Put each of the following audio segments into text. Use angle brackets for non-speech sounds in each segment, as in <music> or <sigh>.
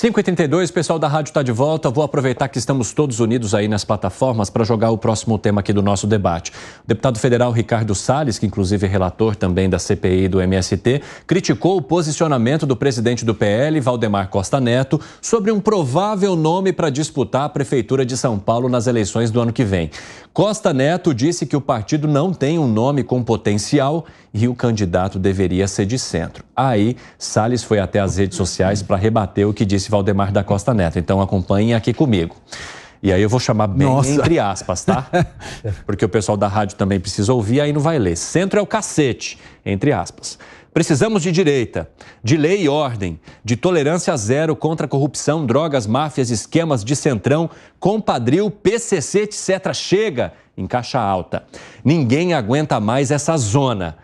5h32, pessoal da rádio está de volta. Vou aproveitar que estamos todos unidos aí nas plataformas para jogar o próximo tema aqui do nosso debate. O deputado federal Ricardo Salles, que inclusive é relator também da CPI do MST, criticou o posicionamento do presidente do PL, Valdemar Costa Neto, sobre um provável nome para disputar a Prefeitura de São Paulo nas eleições do ano que vem. Costa Neto disse que o partido não tem um nome com potencial e o candidato deveria ser de centro. Aí, Salles foi até as redes sociais para rebater o que disse Valdemar da Costa Neto. Então acompanhem aqui comigo. E aí eu vou chamar bem Nossa. entre aspas, tá? <laughs> Porque o pessoal da rádio também precisa ouvir, aí não vai ler. Centro é o cacete, entre aspas. Precisamos de direita, de lei e ordem, de tolerância zero contra corrupção, drogas, máfias, esquemas de centrão, compadril, PCC, etc. Chega em caixa alta. Ninguém aguenta mais essa zona.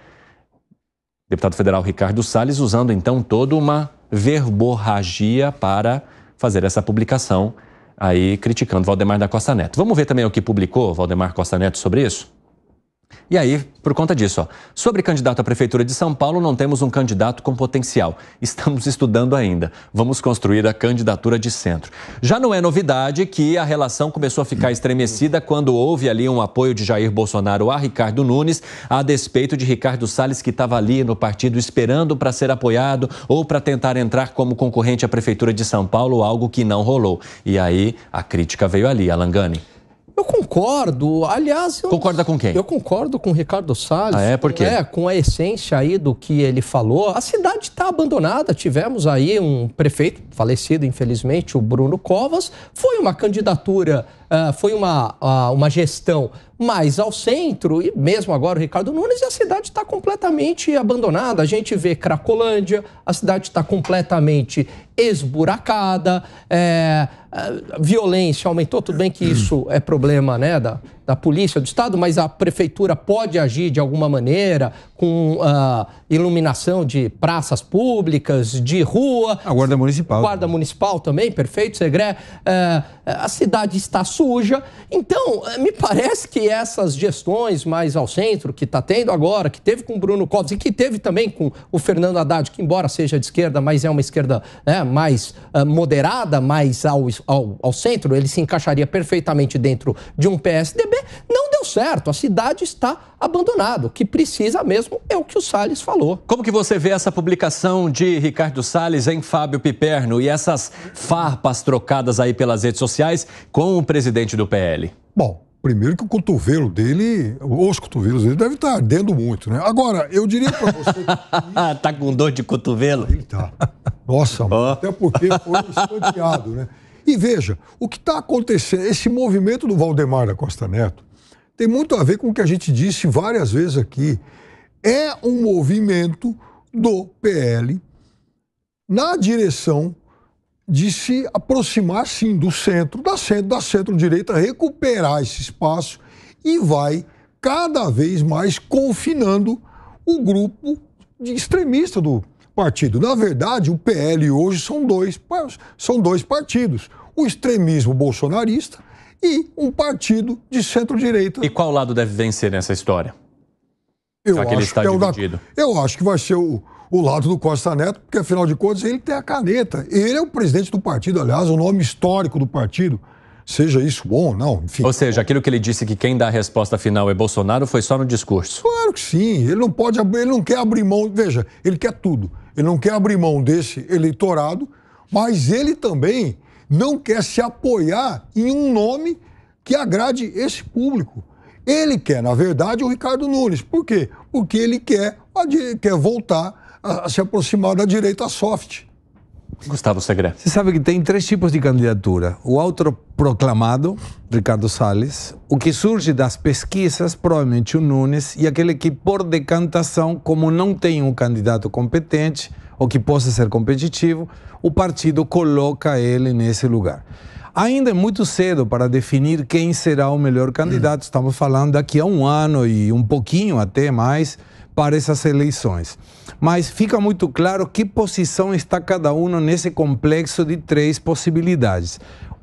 Deputado federal Ricardo Salles usando então toda uma verborragia para fazer essa publicação aí criticando Valdemar da Costa Neto. Vamos ver também o que publicou Valdemar Costa Neto sobre isso? E aí, por conta disso, ó, sobre candidato à Prefeitura de São Paulo, não temos um candidato com potencial. <laughs> Estamos estudando ainda. Vamos construir a candidatura de centro. Já não é novidade que a relação começou a ficar estremecida quando houve ali um apoio de Jair Bolsonaro a Ricardo Nunes, a despeito de Ricardo Salles, que estava ali no partido esperando para ser apoiado ou para tentar entrar como concorrente à Prefeitura de São Paulo, algo que não rolou. E aí, a crítica veio ali, Alangani. Eu concordo. Aliás, eu, concorda com quem? Eu concordo com o Ricardo Salles. Ah, é porque é, com a essência aí do que ele falou. A cidade está abandonada. Tivemos aí um prefeito falecido, infelizmente, o Bruno Covas. Foi uma candidatura uh, foi uma, uh, uma gestão mais ao centro, e mesmo agora o Ricardo Nunes, a cidade está completamente abandonada. A gente vê Cracolândia, a cidade está completamente esburacada, é, ah, violência aumentou, tudo bem que isso é problema né, da, da polícia, do Estado, mas a prefeitura pode agir de alguma maneira com uh, iluminação de praças públicas, de rua. A Guarda Municipal. Guarda Municipal também, perfeito, Segré. Uh, a cidade está suja. Então, eh, me parece que essas gestões mais ao centro, que está tendo agora, que teve com o Bruno Covas e que teve também com o Fernando Haddad, que embora seja de esquerda, mas é uma esquerda né, mais uh, moderada, mais ao, ao, ao centro, ele se encaixaria perfeitamente dentro de um PSDB não deu certo. A cidade está abandonada. O que precisa mesmo é o que o Salles falou. Como que você vê essa publicação de Ricardo Salles em Fábio Piperno e essas farpas trocadas aí pelas redes sociais com o presidente do PL? Bom, primeiro que o cotovelo dele, os cotovelos dele devem estar ardendo muito, né? Agora, eu diria para você. Ah, <laughs> tá com dor de cotovelo? Ele tá. Nossa, oh. até porque foi escanteado, né? E veja, o que está acontecendo, esse movimento do Valdemar da Costa Neto tem muito a ver com o que a gente disse várias vezes aqui. É um movimento do PL na direção de se aproximar, sim, do centro, da centro, da centro-direita, recuperar esse espaço e vai cada vez mais confinando o grupo de extremista do, partido. Na verdade, o PL hoje são dois, são dois partidos: o extremismo bolsonarista e um partido de centro-direita. E qual lado deve vencer nessa história? Eu Já acho que ele está é dividido. Da... eu acho que vai ser o, o lado do Costa Neto, porque afinal de contas ele tem a caneta. Ele é o presidente do partido, aliás, o nome histórico do partido seja isso bom ou não, enfim. Ou seja, aquilo que ele disse que quem dá a resposta final é Bolsonaro foi só no discurso. Claro que sim, ele não pode abrir, ele não quer abrir mão, veja, ele quer tudo. Ele não quer abrir mão desse eleitorado, mas ele também não quer se apoiar em um nome que agrade esse público. Ele quer, na verdade, o Ricardo Nunes. Por quê? Porque ele quer, quer voltar a, a se aproximar da direita soft. Gustavo Segre. Você sabe que tem três tipos de candidatura. O autoproclamado, Ricardo Salles, o que surge das pesquisas, provavelmente o Nunes, e aquele que, por decantação, como não tem um candidato competente ou que possa ser competitivo, o partido coloca ele nesse lugar. Ainda é muito cedo para definir quem será o melhor candidato. Estamos falando daqui a um ano e um pouquinho até mais para essas eleições. Mas fica muito claro que posição está cada um nesse complexo de três possibilidades.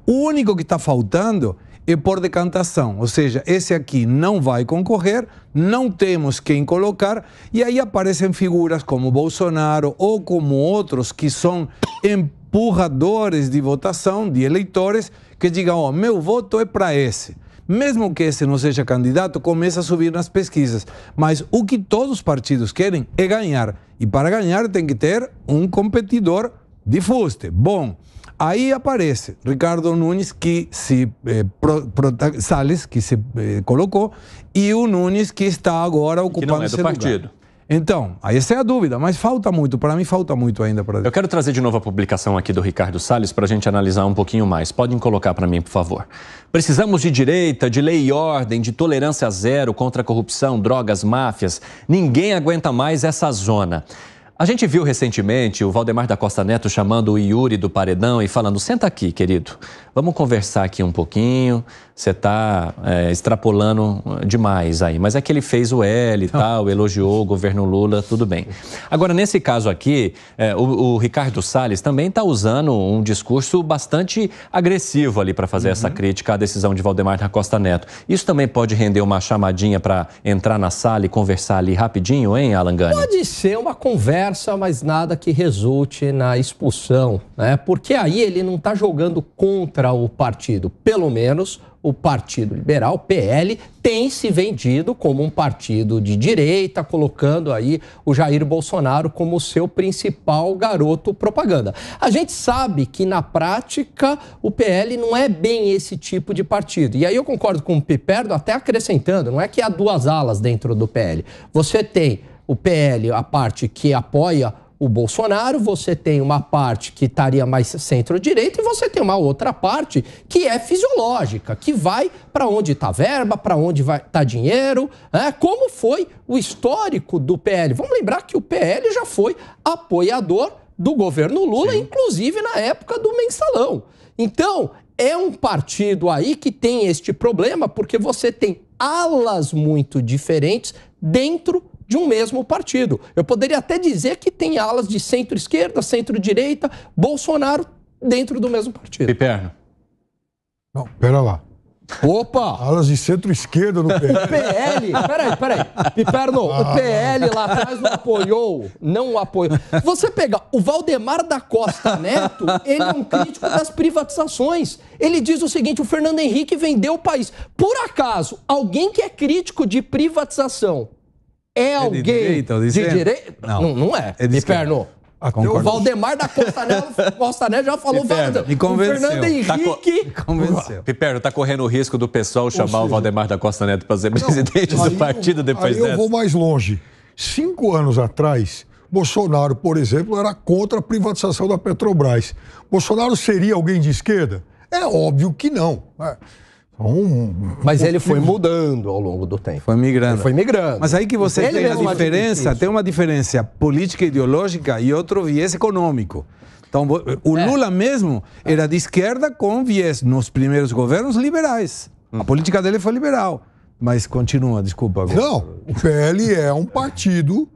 O único que está faltando é por decantação, ou seja, esse aqui não vai concorrer, não temos quem colocar, e aí aparecem figuras como Bolsonaro ou como outros que são empurradores de votação, de eleitores, que digam: Ó, oh, meu voto é para esse mesmo que esse não seja candidato, começa a subir nas pesquisas. Mas o que todos os partidos querem é ganhar. E para ganhar tem que ter um competidor de fuste. Bom, aí aparece Ricardo Nunes que se eh, pro, pro, Salles que se eh, colocou e o Nunes que está agora ocupando que não é do partido. Lugar. Então, aí essa é a dúvida, mas falta muito, para mim falta muito ainda para. Eu quero trazer de novo a publicação aqui do Ricardo Salles para a gente analisar um pouquinho mais. Podem colocar para mim, por favor. Precisamos de direita, de lei e ordem, de tolerância zero contra a corrupção, drogas, máfias. Ninguém aguenta mais essa zona. A gente viu recentemente o Valdemar da Costa Neto chamando o Yuri do paredão e falando: senta aqui, querido, vamos conversar aqui um pouquinho. Você está é, extrapolando demais aí. Mas é que ele fez o L e <laughs> tal, elogiou o governo Lula, tudo bem. Agora, nesse caso aqui, é, o, o, Ricardo Salles também está usando um discurso bastante agressivo ali para fazer uhum. essa crítica à decisão de Valdemar da Costa Neto. Isso também pode render uma chamadinha para entrar na sala e conversar ali rapidinho, hein, Alan Gani? Pode ser uma conversa conversa, mas nada que resulte na expulsão, né? Porque aí ele não está jogando contra o partido. Pelo menos o Partido Liberal, PL, tem se vendido como um partido de direita, colocando aí o Jair Bolsonaro como seu principal garoto propaganda. A gente sabe que na prática o PL não é bem esse tipo de partido. E aí eu concordo com o Piperdo, até acrescentando, não é que há duas alas dentro do PL. Você tem o PL, a parte que apoia o Bolsonaro, você tem uma parte que estaria mais centro-direita e você tem uma outra parte que é fisiológica, que vai para onde está verba, para onde está dinheiro, né? como foi o histórico do PL. Vamos lembrar que o PL já foi apoiador do governo Lula, Sim. inclusive na época do mensalão. Então, é um partido aí que tem este problema, porque você tem alas muito diferentes dentro de um mesmo partido. Eu poderia até dizer que tem alas de centro-esquerda, centro-direita, Bolsonaro dentro do mesmo partido. Piperno. Não, pera lá. Opa! Alas de centro-esquerda no PL. O <laughs> PL, peraí, peraí. Piperno, ah, o PL lá atrás não apoiou, não apoiou. Você pega o Valdemar da Costa Neto, ele é um crítico das privatizações. Ele diz o seguinte: o Fernando Henrique vendeu o país. Por acaso, alguém que é crítico de privatização é, é alguém de direita? Não. não, não é. é de ah, o Valdemar da Costa Neto, <laughs> já falou Piperno, me convenceu. O Fernando Henrique. Tá co me convenceu. Piperno, tá correndo o risco do pessoal chamar seja, o Valdemar da Costa Neto para ser não, presidente do partido depois aí dessa. Eu vou mais longe. Cinco anos atrás, Bolsonaro, por exemplo, era contra a privatização da Petrobras. Bolsonaro seria alguém de esquerda? É óbvio que não. É. Um, mas ele foi mudando ao longo do tempo. Foi migrando. foi migrando. Mas aí que você ele tem a é diferença, tem uma diferença política ideológica e outro viés econômico. Então, o é. Lula mesmo era de esquerda com viés nos primeiros governos liberais. Hum. A política dele foi liberal. Mas continua, desculpa. Agora. Não, o PL é um partido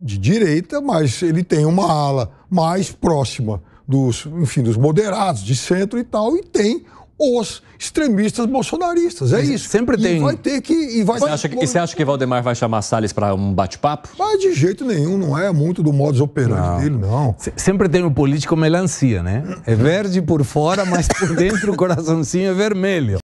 de direita, mas ele tem uma ala mais próxima dos, enfim, dos moderados de centro e tal, e tem os extremistas bolsonaristas. É isso. Sempre tem. E vai ter que. E, vai... Você acha que, e você acha que Valdemar vai chamar Salles para um bate-papo? Mas de jeito nenhum, não é muito do modus operandi não. dele, não. Sempre tem o político melancia, né? É verde por fora, mas por <laughs> dentro o coraçãozinho é vermelho.